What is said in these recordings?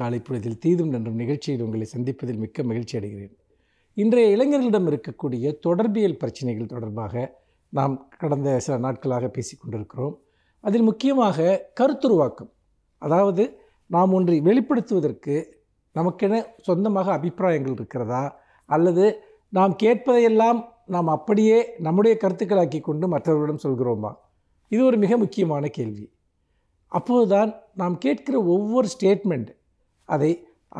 காலை பொழுதில் தீதும் நன்றும் நிகழ்ச்சியில் உங்களை சந்திப்பதில் மிக்க மகிழ்ச்சி அடைகிறேன் இன்றைய இளைஞர்களிடம் இருக்கக்கூடிய தொடர்பியல் பிரச்சனைகள் தொடர்பாக நாம் கடந்த சில நாட்களாக பேசிக்கொண்டிருக்கிறோம் அதில் முக்கியமாக கருத்துருவாக்கம் அதாவது நாம் ஒன்றை வெளிப்படுத்துவதற்கு நமக்கென சொந்தமாக அபிப்பிராயங்கள் இருக்கிறதா அல்லது நாம் கேட்பதையெல்லாம் நாம் அப்படியே நம்முடைய கருத்துக்களாக்கி கொண்டு மற்றவர்களிடம் சொல்கிறோமா இது ஒரு மிக முக்கியமான கேள்வி அப்போதுதான் நாம் கேட்கிற ஒவ்வொரு ஸ்டேட்மெண்ட் அதை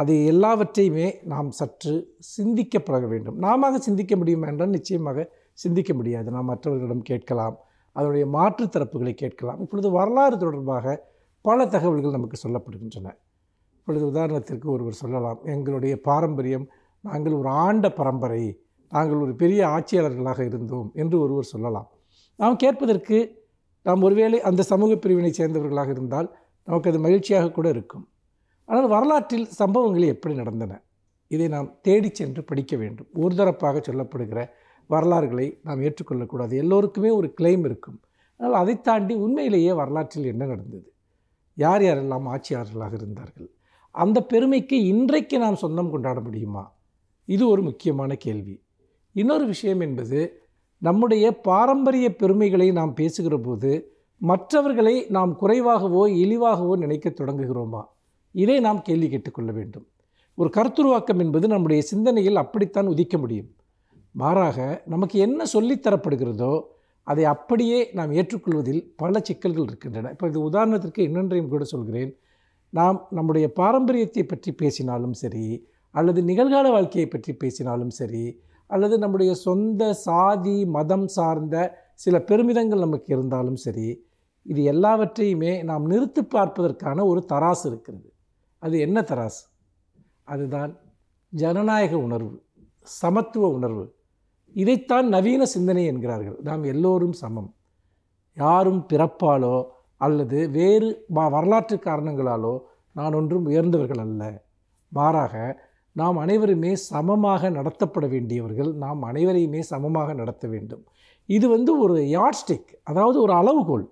அது எல்லாவற்றையுமே நாம் சற்று சிந்திக்க பழக வேண்டும் நாம சிந்திக்க முடியுமா என்றால் நிச்சயமாக சிந்திக்க முடியாது நாம் மற்றவர்களிடம் கேட்கலாம் அதனுடைய மாற்று தரப்புகளை கேட்கலாம் இப்பொழுது வரலாறு தொடர்பாக பல தகவல்கள் நமக்கு சொல்லப்படுகின்றன இப்பொழுது உதாரணத்திற்கு ஒருவர் சொல்லலாம் எங்களுடைய பாரம்பரியம் நாங்கள் ஒரு ஆண்ட பரம்பரை நாங்கள் ஒரு பெரிய ஆட்சியாளர்களாக இருந்தோம் என்று ஒருவர் சொல்லலாம் நாம் கேட்பதற்கு நாம் ஒருவேளை அந்த சமூக பிரிவினை சேர்ந்தவர்களாக இருந்தால் நமக்கு அது மகிழ்ச்சியாக கூட இருக்கும் ஆனால் வரலாற்றில் சம்பவங்கள் எப்படி நடந்தன இதை நாம் தேடி சென்று படிக்க வேண்டும் ஒரு தரப்பாக சொல்லப்படுகிற வரலாறுகளை நாம் ஏற்றுக்கொள்ளக்கூடாது எல்லோருக்குமே ஒரு கிளைம் இருக்கும் ஆனால் அதை தாண்டி உண்மையிலேயே வரலாற்றில் என்ன நடந்தது யார் யாரெல்லாம் ஆட்சியாளர்களாக இருந்தார்கள் அந்த பெருமைக்கு இன்றைக்கு நாம் சொந்தம் கொண்டாட முடியுமா இது ஒரு முக்கியமான கேள்வி இன்னொரு விஷயம் என்பது நம்முடைய பாரம்பரிய பெருமைகளை நாம் பேசுகிற போது மற்றவர்களை நாம் குறைவாகவோ இழிவாகவோ நினைக்க தொடங்குகிறோமா இதை நாம் கேள்வி கேட்டுக்கொள்ள வேண்டும் ஒரு கருத்துருவாக்கம் என்பது நம்முடைய சிந்தனையில் அப்படித்தான் உதிக்க முடியும் மாறாக நமக்கு என்ன சொல்லித்தரப்படுகிறதோ அதை அப்படியே நாம் ஏற்றுக்கொள்வதில் பல சிக்கல்கள் இருக்கின்றன இப்போ இது உதாரணத்திற்கு இன்னொன்றையும் கூட சொல்கிறேன் நாம் நம்முடைய பாரம்பரியத்தை பற்றி பேசினாலும் சரி அல்லது நிகழ்கால வாழ்க்கையை பற்றி பேசினாலும் சரி அல்லது நம்முடைய சொந்த சாதி மதம் சார்ந்த சில பெருமிதங்கள் நமக்கு இருந்தாலும் சரி இது எல்லாவற்றையுமே நாம் நிறுத்தி பார்ப்பதற்கான ஒரு தராசு இருக்கிறது அது என்ன தராசு அதுதான் ஜனநாயக உணர்வு சமத்துவ உணர்வு இதைத்தான் நவீன சிந்தனை என்கிறார்கள் நாம் எல்லோரும் சமம் யாரும் பிறப்பாலோ அல்லது வேறு வரலாற்று காரணங்களாலோ நான் ஒன்றும் உயர்ந்தவர்கள் அல்ல மாறாக நாம் அனைவருமே சமமாக நடத்தப்பட வேண்டியவர்கள் நாம் அனைவரையுமே சமமாக நடத்த வேண்டும் இது வந்து ஒரு யாட்ஸ்டிக் அதாவது ஒரு அளவுகோல்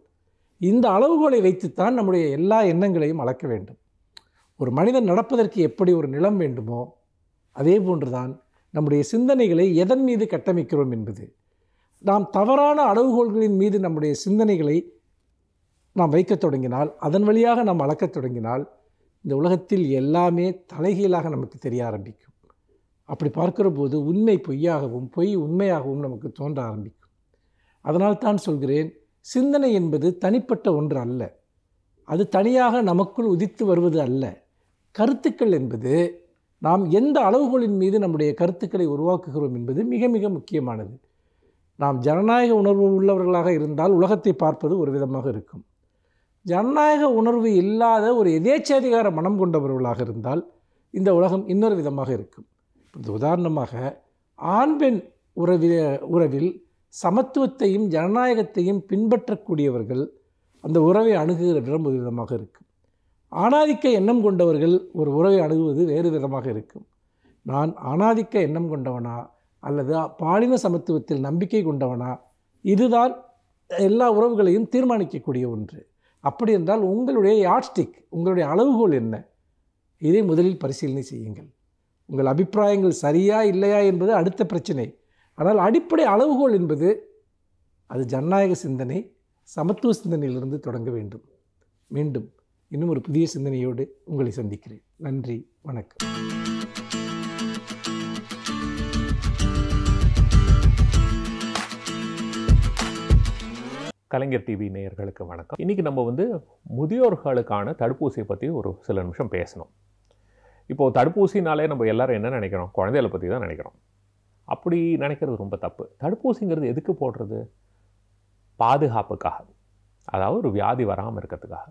இந்த அளவுகோலை வைத்துத்தான் நம்முடைய எல்லா எண்ணங்களையும் அளக்க வேண்டும் ஒரு மனிதன் நடப்பதற்கு எப்படி ஒரு நிலம் வேண்டுமோ அதே போன்றுதான் நம்முடைய சிந்தனைகளை எதன் மீது கட்டமைக்கிறோம் என்பது நாம் தவறான அளவுகோள்களின் மீது நம்முடைய சிந்தனைகளை நாம் வைக்க தொடங்கினால் அதன் வழியாக நாம் அளக்கத் தொடங்கினால் இந்த உலகத்தில் எல்லாமே தலைகீழாக நமக்கு தெரிய ஆரம்பிக்கும் அப்படி பார்க்கிற போது உண்மை பொய்யாகவும் பொய் உண்மையாகவும் நமக்கு தோன்ற ஆரம்பிக்கும் அதனால் தான் சொல்கிறேன் சிந்தனை என்பது தனிப்பட்ட ஒன்று அல்ல அது தனியாக நமக்குள் உதித்து வருவது அல்ல கருத்துக்கள் என்பது நாம் எந்த அளவுகளின் மீது நம்முடைய கருத்துக்களை உருவாக்குகிறோம் என்பது மிக மிக முக்கியமானது நாம் ஜனநாயக உணர்வு உள்ளவர்களாக இருந்தால் உலகத்தை பார்ப்பது ஒரு விதமாக இருக்கும் ஜனநாயக உணர்வு இல்லாத ஒரு எதேச்சாதிகார மனம் கொண்டவர்களாக இருந்தால் இந்த உலகம் இன்னொரு விதமாக இருக்கும் இந்த உதாரணமாக ஆண் பெண் உறவி உறவில் சமத்துவத்தையும் ஜனநாயகத்தையும் பின்பற்றக்கூடியவர்கள் அந்த உறவை அணுகுகிற விதம் ஒரு விதமாக இருக்கும் ஆணாதிக்க எண்ணம் கொண்டவர்கள் ஒரு உறவை அணுகுவது வேறு விதமாக இருக்கும் நான் ஆணாதிக்க எண்ணம் கொண்டவனா அல்லது பாலின சமத்துவத்தில் நம்பிக்கை கொண்டவனா இதுதான் எல்லா உறவுகளையும் தீர்மானிக்கக்கூடிய ஒன்று அப்படி என்றால் உங்களுடைய யாட்ஸ்டிக் உங்களுடைய அளவுகோல் என்ன இதை முதலில் பரிசீலனை செய்யுங்கள் உங்கள் அபிப்பிராயங்கள் சரியா இல்லையா என்பது அடுத்த பிரச்சனை ஆனால் அடிப்படை அளவுகோல் என்பது அது ஜனநாயக சிந்தனை சமத்துவ சிந்தனையிலிருந்து தொடங்க வேண்டும் மீண்டும் இன்னும் ஒரு புதிய சிந்தனையோடு உங்களை சந்திக்கிறேன் நன்றி வணக்கம் கலைஞர் டிவி வணக்கம் நம்ம வந்து முதியோர்களுக்கான தடுப்பூசியை பற்றி ஒரு சில நிமிஷம் பேசணும் இப்போது தடுப்பூசினாலே நம்ம என்ன நினைக்கிறோம் பற்றி தான் நினைக்கிறோம் அப்படி நினைக்கிறது ரொம்ப தப்பு தடுப்பூசிங்கிறது எதுக்கு போடுறது பாதுகாப்புக்காக அதாவது ஒரு வியாதி வராமல் இருக்கிறதுக்காக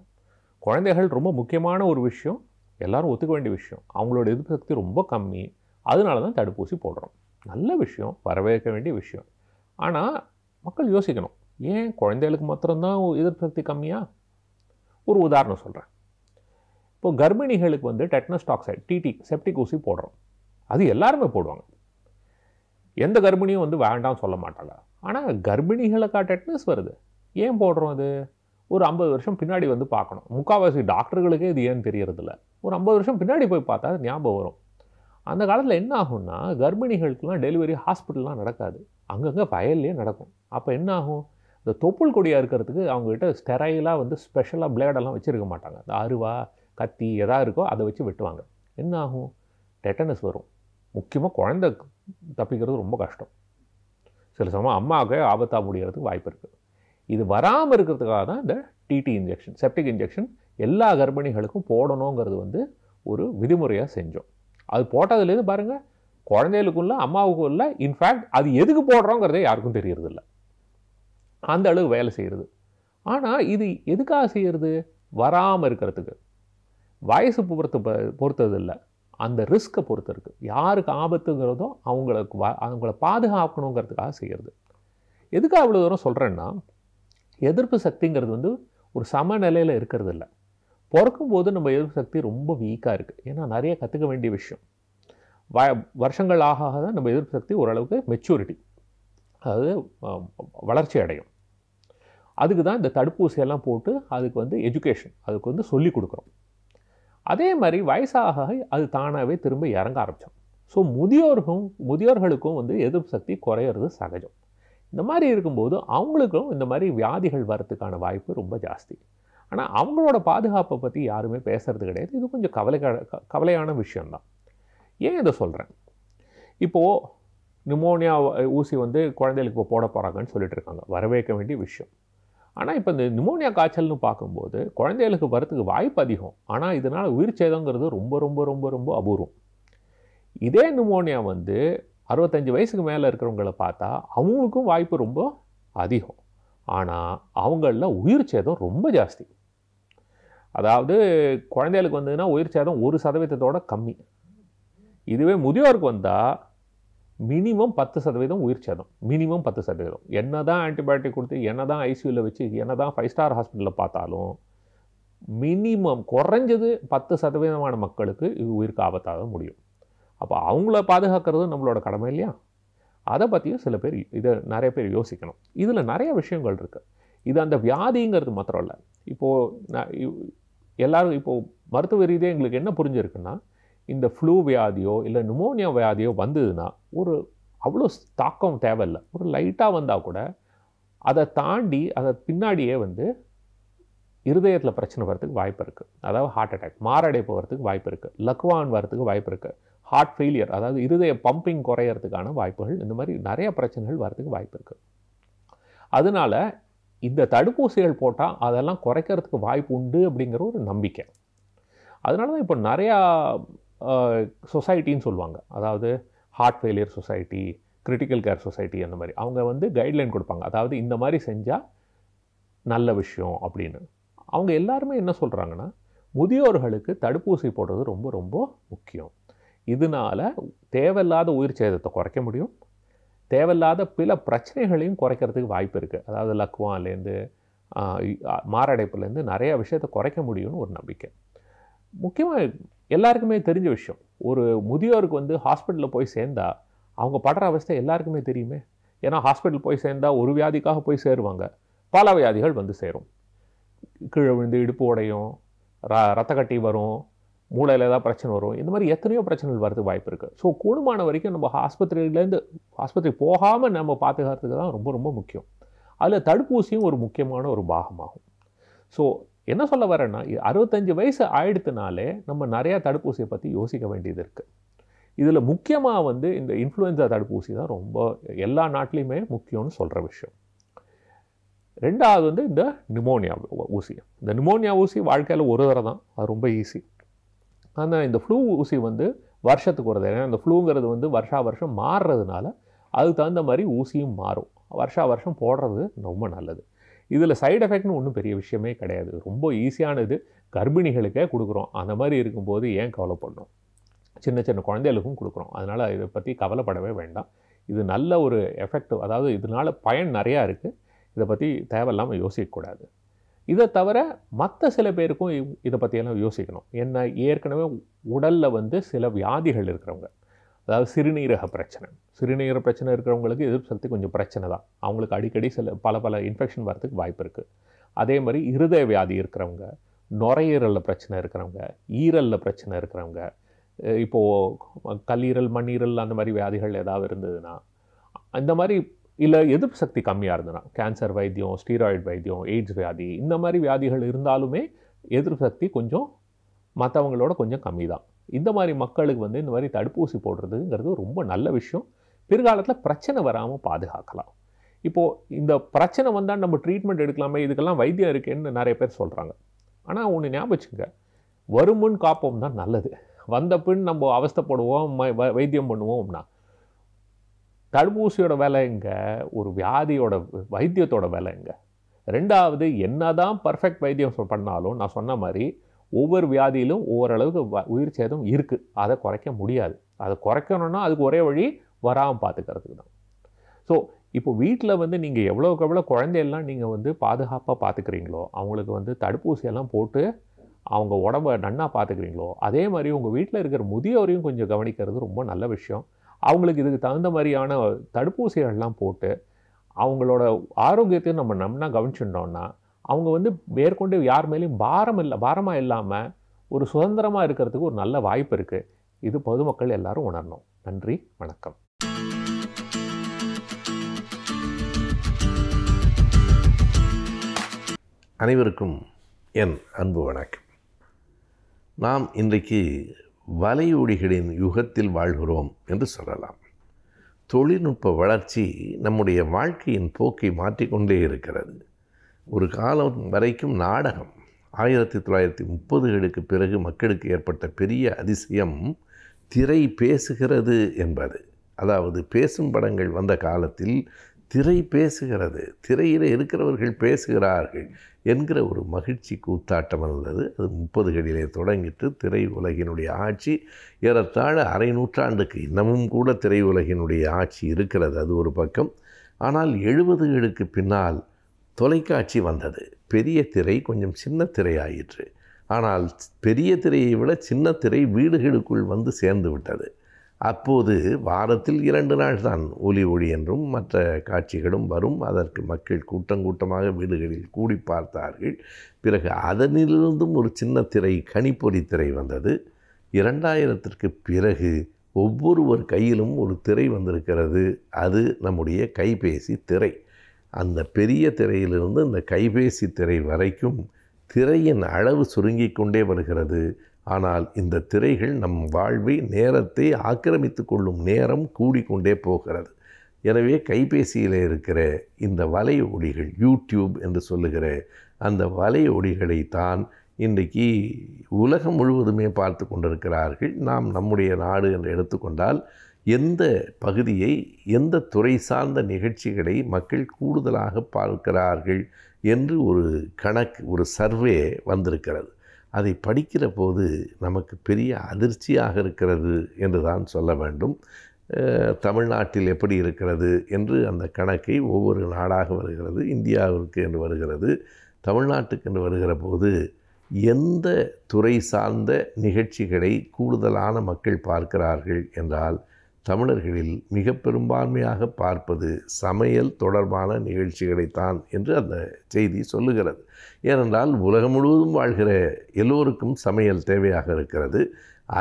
குழந்தைகள் ரொம்ப முக்கியமான ஒரு விஷயம் எல்லோரும் ஒத்துக்க வேண்டிய விஷயம் அவங்களோட எதிர்ப்பு சக்தி ரொம்ப கம்மி அதனால தான் தடுப்பூசி போடுறோம் நல்ல விஷயம் வரவேற்க வேண்டிய விஷயம் ஆனால் மக்கள் யோசிக்கணும் ஏன் குழந்தைகளுக்கு மாத்திரம்தான் எதிர்ப்பு சக்தி கம்மியாக ஒரு உதாரணம் சொல்கிறேன் இப்போது கர்ப்பிணிகளுக்கு வந்து டெட்னஸ் டாக்ஸைட் டிடி செப்டிக் ஊசி போடுறோம் அது எல்லாருமே போடுவாங்க எந்த கர்ப்பிணியும் வந்து வேண்டாம்னு சொல்ல மாட்டாங்க ஆனால் கர்ப்பிணிகளுக்கா டெட்னஸ் வருது ஏன் போடுறோம் அது ஒரு ஐம்பது வருஷம் பின்னாடி வந்து பார்க்கணும் முக்கால்வாசி டாக்டர்களுக்கே இது ஏன்னு தெரியறதில்ல ஒரு ஐம்பது வருஷம் பின்னாடி போய் பார்த்தா ஞாபகம் வரும் அந்த காலத்தில் என்ன ஆகும்னா கர்ப்பிணிகளுக்கெலாம் டெலிவரி ஹாஸ்பிட்டல்லாம் நடக்காது அங்கங்கே வயல்லே நடக்கும் அப்போ என்ன ஆகும் இந்த தொப்புள் கொடியாக இருக்கிறதுக்கு அவங்ககிட்ட ஸ்டெரைலாக வந்து ஸ்பெஷலாக பிளேடெல்லாம் வச்சுருக்க மாட்டாங்க இந்த அருவா கத்தி எதாக இருக்கோ அதை வச்சு வெட்டுவாங்க என்ன ஆகும் டெட்டனஸ் வரும் முக்கியமாக குழந்தை தப்பிக்கிறது ரொம்ப கஷ்டம் சில சமயம் அம்மாவுக்கே ஆபத்தாக முடிகிறதுக்கு வாய்ப்பு இருக்குது இது வராமல் இருக்கிறதுக்காக தான் இந்த டிடி இன்ஜெக்ஷன் செப்டிக் இன்ஜெக்ஷன் எல்லா கர்ப்பிணிகளுக்கும் போடணுங்கிறது வந்து ஒரு விதிமுறையாக செஞ்சோம் அது போட்டதுலேருந்து பாருங்கள் குழந்தைகளுக்கும் இல்லை அம்மாவுக்கும் இல்லை இன்ஃபேக்ட் அது எதுக்கு போடுறோங்கிறதே யாருக்கும் இல்லை அந்த அளவு வேலை செய்கிறது ஆனால் இது எதுக்காக செய்கிறது வராமல் இருக்கிறதுக்கு வயசு பொறுத்து பொறுத்தது இல்லை அந்த ரிஸ்க்கை பொறுத்து இருக்குது யாருக்கு ஆபத்துங்கிறதோ அவங்களுக்கு அவங்கள பாதுகாக்கணுங்கிறதுக்காக செய்கிறது எதுக்காக அவ்வளோ தூரம் சொல்கிறேன்னா எதிர்ப்பு சக்திங்கிறது வந்து ஒரு சமநிலையில் இருக்கிறது இல்லை பிறக்கும்போது நம்ம எதிர்ப்பு சக்தி ரொம்ப வீக்காக இருக்குது ஏன்னா நிறைய கற்றுக்க வேண்டிய விஷயம் வ வருஷங்கள் ஆக ஆக தான் நம்ம எதிர்ப்பு சக்தி ஓரளவுக்கு மெச்சூரிட்டி அதாவது வளர்ச்சி அடையும் அதுக்கு தான் இந்த தடுப்பூசியெல்லாம் போட்டு அதுக்கு வந்து எஜுகேஷன் அதுக்கு வந்து சொல்லிக் கொடுக்குறோம் அதே மாதிரி வயசாக அது தானாகவே திரும்ப இறங்க ஆரம்பித்தோம் ஸோ முதியோர்களும் முதியோர்களுக்கும் வந்து எதிர்ப்பு சக்தி குறையிறது சகஜம் இந்த மாதிரி இருக்கும்போது அவங்களுக்கும் இந்த மாதிரி வியாதிகள் வரத்துக்கான வாய்ப்பு ரொம்ப ஜாஸ்தி ஆனால் அவங்களோட பாதுகாப்பை பற்றி யாருமே பேசுகிறது கிடையாது இது கொஞ்சம் கவலை கவலையான விஷயந்தான் ஏன் இதை சொல்கிறேன் இப்போது நிமோனியா ஊசி வந்து குழந்தைகளுக்கு இப்போ போட போகிறாங்கன்னு சொல்லிட்டு இருக்காங்க வரவேற்க வேண்டிய விஷயம் ஆனால் இப்போ இந்த நிமோனியா காய்ச்சல்னு பார்க்கும்போது குழந்தைகளுக்கு வரத்துக்கு வாய்ப்பு அதிகம் ஆனால் இதனால் உயிர் சேதங்கிறது ரொம்ப ரொம்ப ரொம்ப ரொம்ப அபூர்வம் இதே நிமோனியா வந்து அறுபத்தஞ்சி வயசுக்கு மேலே இருக்கிறவங்கள பார்த்தா அவங்களுக்கும் வாய்ப்பு ரொம்ப அதிகம் ஆனால் அவங்களில் உயிர் சேதம் ரொம்ப ஜாஸ்தி அதாவது குழந்தைகளுக்கு வந்ததுன்னா உயிர் சேதம் ஒரு சதவீதத்தோட கம்மி இதுவே முதியோருக்கு வந்தால் மினிமம் பத்து சதவீதம் உயிர் சேதம் மினிமம் பத்து சதவீதம் என்ன தான் ஆன்டிபயோட்டிக் கொடுத்து என்ன தான் ஐசியூவில் வச்சு என்ன தான் ஃபைவ் ஸ்டார் ஹாஸ்பிட்டலில் பார்த்தாலும் மினிமம் குறைஞ்சது பத்து சதவீதமான மக்களுக்கு இது உயிருக்கு ஆபத்தாக முடியும் அப்போ அவங்கள பாதுகாக்கிறது நம்மளோட கடமை இல்லையா அதை பற்றியும் சில பேர் இதை நிறைய பேர் யோசிக்கணும் இதில் நிறைய விஷயங்கள் இருக்குது இது அந்த வியாதிங்கிறது மாத்திரம் இல்லை இப்போது நான் எல்லோரும் இப்போது மருத்துவ ரீதியாக எங்களுக்கு என்ன புரிஞ்சிருக்குன்னா இந்த ஃப்ளூ வியாதியோ இல்லை நிமோனியா வியாதியோ வந்ததுன்னா ஒரு அவ்வளோ தாக்கம் தேவையில்லை ஒரு லைட்டாக வந்தால் கூட அதை தாண்டி அதை பின்னாடியே வந்து இருதயத்தில் பிரச்சனை வரதுக்கு வாய்ப்பு இருக்குது அதாவது ஹார்ட் அட்டாக் மாரடைப்பு வரதுக்கு வாய்ப்பு இருக்குது லக்வான் வரதுக்கு வாய்ப்பு இருக்குது ஹார்ட் ஃபெயிலியர் அதாவது இருதய பம்பிங் குறையிறதுக்கான வாய்ப்புகள் இந்த மாதிரி நிறைய பிரச்சனைகள் வரதுக்கு வாய்ப்பு இருக்குது அதனால் இந்த தடுப்பூசிகள் போட்டால் அதெல்லாம் குறைக்கிறதுக்கு வாய்ப்பு உண்டு அப்படிங்கிற ஒரு நம்பிக்கை அதனால தான் இப்போ நிறையா சொசைட்டின்னு சொல்லுவாங்க அதாவது heart failure society critical care society அந்த மாதிரி அவங்க வந்து கைட்லைன் கொடுப்பாங்க அதாவது இந்த மாதிரி செஞ்சால் நல்ல விஷயம் அப்படின்னு அவங்க எல்லாருமே என்ன சொல்கிறாங்கன்னா முதியோர்களுக்கு தடுப்பூசி போடுறது ரொம்ப ரொம்ப முக்கியம் இதனால் தேவையில்லாத உயிர் சேதத்தை குறைக்க முடியும் தேவையில்லாத பல பிரச்சனைகளையும் குறைக்கிறதுக்கு வாய்ப்பு இருக்குது அதாவது லக்வான்லேருந்து மாரடைப்புலேருந்து நிறையா விஷயத்தை குறைக்க முடியும்னு ஒரு நம்பிக்கை முக்கியமாக எல்லாருக்குமே தெரிஞ்ச விஷயம் ஒரு முதியோருக்கு வந்து ஹாஸ்பிட்டலில் போய் சேர்ந்தால் அவங்க படுற அவஸ்தை எல்லாருக்குமே தெரியுமே ஏன்னா ஹாஸ்பிட்டல் போய் சேர்ந்தால் ஒரு வியாதிக்காக போய் சேருவாங்க பல வியாதிகள் வந்து சேரும் கீழே விழுந்து இடுப்பு உடையும் ர ரத்த கட்டி வரும் மூளையில் ஏதாவது பிரச்சனை வரும் இந்த மாதிரி எத்தனையோ பிரச்சனைகள் வரதுக்கு வாய்ப்பு இருக்குது ஸோ கூடுமான வரைக்கும் நம்ம ஆஸ்பத்திரியிலேருந்து ஆஸ்பத்திரி போகாமல் நம்ம பாதுகாத்துக்கு தான் ரொம்ப ரொம்ப முக்கியம் அதில் தடுப்பூசியும் ஒரு முக்கியமான ஒரு பாகமாகும் ஸோ என்ன சொல்ல வரேன்னா அறுபத்தஞ்சு வயசு ஆயிடுத்துனாலே நம்ம நிறையா தடுப்பூசியை பற்றி யோசிக்க வேண்டியது இருக்குது இதில் முக்கியமாக வந்து இந்த இன்ஃப்ளூயன்ஸா தடுப்பூசி தான் ரொம்ப எல்லா நாட்டிலையுமே முக்கியம்னு சொல்கிற விஷயம் ரெண்டாவது வந்து இந்த நிமோனியா ஊசி இந்த நிமோனியா ஊசி வாழ்க்கையில் ஒரு தடவை தான் அது ரொம்ப ஈஸி ஆனால் இந்த ஃப்ளூ ஊசி வந்து வருஷத்துக்கு ஒரு தடவை ஏன்னா இந்த ஃப்ளூங்கிறது வந்து வருஷா வருஷம் மாறுறதுனால அதுக்கு தகுந்த மாதிரி ஊசியும் மாறும் வருஷா வருஷம் போடுறது ரொம்ப நல்லது இதில் சைடு எஃபெக்ட்னு ஒன்றும் பெரிய விஷயமே கிடையாது ரொம்ப ஈஸியானது கர்ப்பிணிகளுக்கே கொடுக்குறோம் அந்த மாதிரி இருக்கும்போது ஏன் கவலைப்படணும் சின்ன சின்ன குழந்தைகளுக்கும் கொடுக்குறோம் அதனால் இதை பற்றி கவலைப்படவே வேண்டாம் இது நல்ல ஒரு எஃபெக்ட் அதாவது இதனால் பயன் நிறையா இருக்குது இதை பற்றி தேவையில்லாமல் யோசிக்கக்கூடாது இதை தவிர மற்ற சில பேருக்கும் இதை பற்றியெல்லாம் யோசிக்கணும் என்ன ஏற்கனவே உடலில் வந்து சில வியாதிகள் இருக்கிறவங்க அதாவது சிறுநீரக பிரச்சனை சிறுநீரக பிரச்சனை இருக்கிறவங்களுக்கு எதிர்ப்பு சக்தி கொஞ்சம் பிரச்சனை தான் அவங்களுக்கு அடிக்கடி சில பல பல இன்ஃபெக்ஷன் வரதுக்கு வாய்ப்பு இருக்குது அதே மாதிரி இருதய வியாதி இருக்கிறவங்க நுரையீரலில் பிரச்சனை இருக்கிறவங்க ஈரலில் பிரச்சனை இருக்கிறவங்க இப்போது கல்லீரல் மண்ணீரல் அந்த மாதிரி வியாதிகள் ஏதாவது இருந்ததுன்னா அந்த மாதிரி இல்லை எதிர்ப்பு சக்தி கம்மியாக இருந்ததுன்னா கேன்சர் வைத்தியம் ஸ்டீராய்டு வைத்தியம் எய்ட்ஸ் வியாதி இந்த மாதிரி வியாதிகள் இருந்தாலுமே எதிர்ப்பு சக்தி கொஞ்சம் மற்றவங்களோட கொஞ்சம் கம்மி தான் இந்த மாதிரி மக்களுக்கு வந்து இந்த மாதிரி தடுப்பூசி போடுறதுங்கிறது ரொம்ப நல்ல விஷயம் பிற்காலத்தில் பிரச்சனை வராமல் பாதுகாக்கலாம் இப்போது இந்த பிரச்சனை வந்தால் நம்ம ட்ரீட்மெண்ட் எடுக்கலாமே இதுக்கெல்லாம் வைத்தியம் இருக்குன்னு நிறைய பேர் சொல்கிறாங்க ஆனால் ஒன்று ஞாபகம் வருமுன் காப்போம் தான் நல்லது வந்த பின் நம்ம அவஸ்தப்படுவோம் வைத்தியம் பண்ணுவோம்னா தடுப்பூசியோட விலைங்க ஒரு வியாதியோட வைத்தியத்தோட விலைங்க ரெண்டாவது என்ன தான் பர்ஃபெக்ட் வைத்தியம் பண்ணாலும் நான் சொன்ன மாதிரி ஒவ்வொரு வியாதியிலும் ஓரளவுக்கு உயிர் சேதம் இருக்குது அதை குறைக்க முடியாது அதை குறைக்கணும்னா அதுக்கு ஒரே வழி வராமல் பார்த்துக்கிறதுக்கு தான் ஸோ இப்போ வீட்டில் வந்து நீங்கள் எவ்வளோக்கு எவ்வளோ குழந்தையெல்லாம் நீங்கள் வந்து பாதுகாப்பாக பார்த்துக்கிறீங்களோ அவங்களுக்கு வந்து தடுப்பூசியெல்லாம் போட்டு அவங்க உடம்ப நன்னாக பார்த்துக்கிறீங்களோ அதே மாதிரி உங்கள் வீட்டில் இருக்கிற முதியோரையும் கொஞ்சம் கவனிக்கிறது ரொம்ப நல்ல விஷயம் அவங்களுக்கு இதுக்கு தகுந்த மாதிரியான தடுப்பூசிகள்லாம் போட்டு அவங்களோட ஆரோக்கியத்தையும் நம்ம நம்னா கவனிச்சுட்டோம்னா அவங்க வந்து மேற்கொண்டு யார் மேலேயும் பாரம் இல்லை பாரமாக இல்லாமல் ஒரு சுதந்திரமாக இருக்கிறதுக்கு ஒரு நல்ல வாய்ப்பு இருக்குது இது பொதுமக்கள் எல்லாரும் உணரணும் நன்றி வணக்கம் அனைவருக்கும் என் அன்பு வணக்கம் நாம் இன்றைக்கு வலையூடிகளின் யுகத்தில் வாழ்கிறோம் என்று சொல்லலாம் தொழில்நுட்ப வளர்ச்சி நம்முடைய வாழ்க்கையின் போக்கை மாற்றிக்கொண்டே இருக்கிறது ஒரு காலம் வரைக்கும் நாடகம் ஆயிரத்தி தொள்ளாயிரத்தி முப்பதுகளுக்கு பிறகு மக்களுக்கு ஏற்பட்ட பெரிய அதிசயம் திரை பேசுகிறது என்பது அதாவது பேசும் படங்கள் வந்த காலத்தில் திரை பேசுகிறது திரையில் இருக்கிறவர்கள் பேசுகிறார்கள் என்கிற ஒரு மகிழ்ச்சி கூத்தாட்டம் இருந்தது அது முப்பதுகளிலே தொடங்கிட்டு திரை உலகினுடைய ஆட்சி ஏறத்தாழ அரை நூற்றாண்டுக்கு இன்னமும் கூட திரை உலகினுடைய ஆட்சி இருக்கிறது அது ஒரு பக்கம் ஆனால் எழுபதுகளுக்கு பின்னால் தொலைக்காட்சி வந்தது பெரிய திரை கொஞ்சம் சின்ன திரை ஆயிற்று ஆனால் பெரிய திரையை விட சின்ன திரை வீடுகளுக்குள் வந்து சேர்ந்து விட்டது அப்போது வாரத்தில் இரண்டு நாள் தான் ஒலி ஒளி என்றும் மற்ற காட்சிகளும் வரும் அதற்கு மக்கள் கூட்டம் கூட்டமாக வீடுகளில் கூடி பார்த்தார்கள் பிறகு அதனிலிருந்தும் ஒரு சின்ன திரை கணிப்பொறி திரை வந்தது இரண்டாயிரத்திற்கு பிறகு ஒவ்வொருவர் கையிலும் ஒரு திரை வந்திருக்கிறது அது நம்முடைய கைபேசி திரை அந்த பெரிய திரையிலிருந்து இந்த கைபேசி திரை வரைக்கும் திரையின் அளவு சுருங்கிக் கொண்டே வருகிறது ஆனால் இந்த திரைகள் நம் வாழ்வை நேரத்தை ஆக்கிரமித்து கொள்ளும் நேரம் கூடிக்கொண்டே போகிறது எனவே கைபேசியில் இருக்கிற இந்த வலை ஒடிகள் யூடியூப் என்று சொல்லுகிற அந்த வலை ஒடிகளை தான் இன்றைக்கு உலகம் முழுவதுமே பார்த்து கொண்டிருக்கிறார்கள் நாம் நம்முடைய நாடு என்று எடுத்துக்கொண்டால் எந்த பகுதியை எந்த துறை சார்ந்த நிகழ்ச்சிகளை மக்கள் கூடுதலாக பார்க்கிறார்கள் என்று ஒரு கணக்கு ஒரு சர்வே வந்திருக்கிறது அதை படிக்கிற போது நமக்கு பெரிய அதிர்ச்சியாக இருக்கிறது என்று தான் சொல்ல வேண்டும் தமிழ்நாட்டில் எப்படி இருக்கிறது என்று அந்த கணக்கை ஒவ்வொரு நாடாக வருகிறது இந்தியாவிற்கு என்று வருகிறது தமிழ்நாட்டுக்கு என்று வருகிற போது எந்த துறை சார்ந்த நிகழ்ச்சிகளை கூடுதலான மக்கள் பார்க்கிறார்கள் என்றால் தமிழர்களில் மிக பெரும்பான்மையாக பார்ப்பது சமையல் தொடர்பான நிகழ்ச்சிகளைத்தான் என்று அந்த செய்தி சொல்லுகிறது ஏனென்றால் உலகம் முழுவதும் வாழ்கிற எல்லோருக்கும் சமையல் தேவையாக இருக்கிறது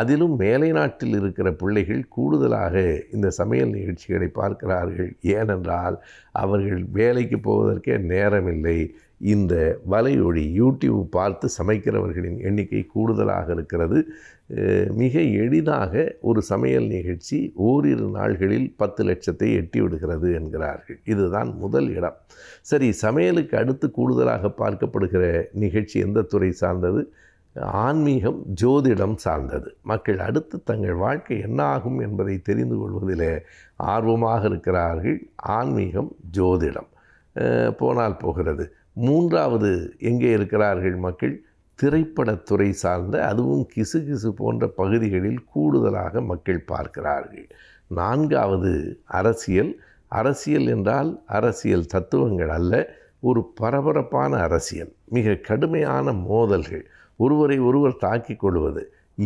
அதிலும் மேலை நாட்டில் இருக்கிற பிள்ளைகள் கூடுதலாக இந்த சமையல் நிகழ்ச்சிகளை பார்க்கிறார்கள் ஏனென்றால் அவர்கள் வேலைக்கு போவதற்கே நேரமில்லை இந்த வலையொழி யூடியூப் பார்த்து சமைக்கிறவர்களின் எண்ணிக்கை கூடுதலாக இருக்கிறது மிக எளிதாக ஒரு சமையல் நிகழ்ச்சி ஓரிரு நாள்களில் பத்து லட்சத்தை எட்டி விடுகிறது என்கிறார்கள் இதுதான் முதல் இடம் சரி சமையலுக்கு அடுத்து கூடுதலாக பார்க்கப்படுகிற நிகழ்ச்சி எந்த துறை சார்ந்தது ஆன்மீகம் ஜோதிடம் சார்ந்தது மக்கள் அடுத்து தங்கள் வாழ்க்கை என்ன ஆகும் என்பதை தெரிந்து கொள்வதில் ஆர்வமாக இருக்கிறார்கள் ஆன்மீகம் ஜோதிடம் போனால் போகிறது மூன்றாவது எங்கே இருக்கிறார்கள் மக்கள் திரைப்படத்துறை சார்ந்த அதுவும் கிசு கிசு போன்ற பகுதிகளில் கூடுதலாக மக்கள் பார்க்கிறார்கள் நான்காவது அரசியல் அரசியல் என்றால் அரசியல் தத்துவங்கள் அல்ல ஒரு பரபரப்பான அரசியல் மிக கடுமையான மோதல்கள் ஒருவரை ஒருவர் தாக்கிக் கொள்வது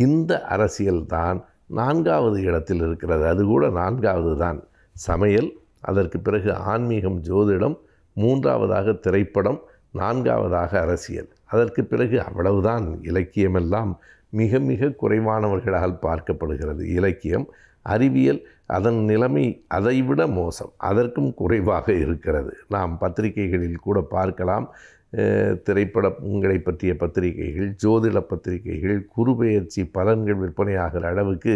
இந்த அரசியல்தான் நான்காவது இடத்தில் இருக்கிறது அது கூட நான்காவது தான் சமையல் அதற்கு பிறகு ஆன்மீகம் ஜோதிடம் மூன்றாவதாக திரைப்படம் நான்காவதாக அரசியல் அதற்கு பிறகு அவ்வளவுதான் இலக்கியமெல்லாம் மிக மிக குறைவானவர்களால் பார்க்கப்படுகிறது இலக்கியம் அறிவியல் அதன் நிலைமை அதைவிட மோசம் அதற்கும் குறைவாக இருக்கிறது நாம் பத்திரிகைகளில் கூட பார்க்கலாம் திரைப்படங்களை பற்றிய பத்திரிகைகள் ஜோதிட பத்திரிகைகள் குறுபெயர்ச்சி பலன்கள் விற்பனையாகிற அளவுக்கு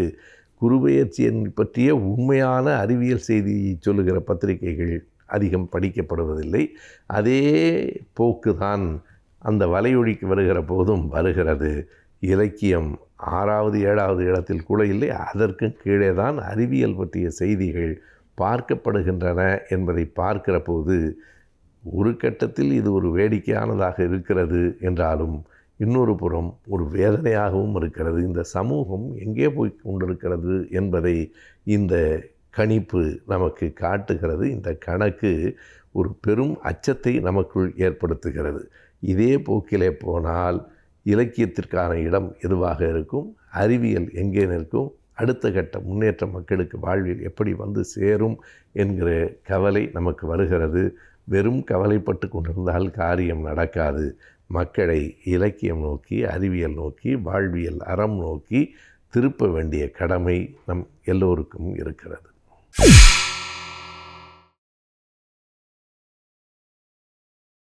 குறுபெயர்ச்சி பற்றிய உண்மையான அறிவியல் செய்தியை சொல்லுகிற பத்திரிகைகள் அதிகம் படிக்கப்படுவதில்லை அதே போக்குதான் அந்த வலையொழிக்கு வருகிற போதும் வருகிறது இலக்கியம் ஆறாவது ஏழாவது இடத்தில் கூட இல்லை அதற்கும் கீழே தான் அறிவியல் பற்றிய செய்திகள் பார்க்கப்படுகின்றன என்பதை பார்க்கிற போது ஒரு கட்டத்தில் இது ஒரு வேடிக்கையானதாக இருக்கிறது என்றாலும் இன்னொரு புறம் ஒரு வேதனையாகவும் இருக்கிறது இந்த சமூகம் எங்கே போய் கொண்டிருக்கிறது என்பதை இந்த கணிப்பு நமக்கு காட்டுகிறது இந்த கணக்கு ஒரு பெரும் அச்சத்தை நமக்குள் ஏற்படுத்துகிறது இதே போக்கிலே போனால் இலக்கியத்திற்கான இடம் எதுவாக இருக்கும் அறிவியல் எங்கே நிற்கும் அடுத்த கட்ட முன்னேற்ற மக்களுக்கு வாழ்வில் எப்படி வந்து சேரும் என்கிற கவலை நமக்கு வருகிறது வெறும் கவலைப்பட்டு கொண்டிருந்தால் காரியம் நடக்காது மக்களை இலக்கியம் நோக்கி அறிவியல் நோக்கி வாழ்வியல் அறம் நோக்கி திருப்ப வேண்டிய கடமை நம் எல்லோருக்கும் இருக்கிறது you